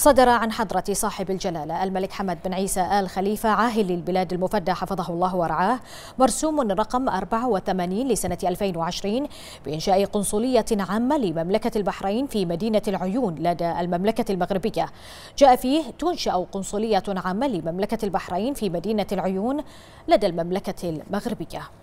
صدر عن حضرة صاحب الجلالة الملك حمد بن عيسى آل خليفة عاهل البلاد المفدى حفظه الله ورعاه مرسوم رقم 84 لسنة 2020 بإنشاء قنصلية عامة لمملكة البحرين في مدينة العيون لدى المملكة المغربية جاء فيه تنشأ قنصلية عامة لمملكة البحرين في مدينة العيون لدى المملكة المغربية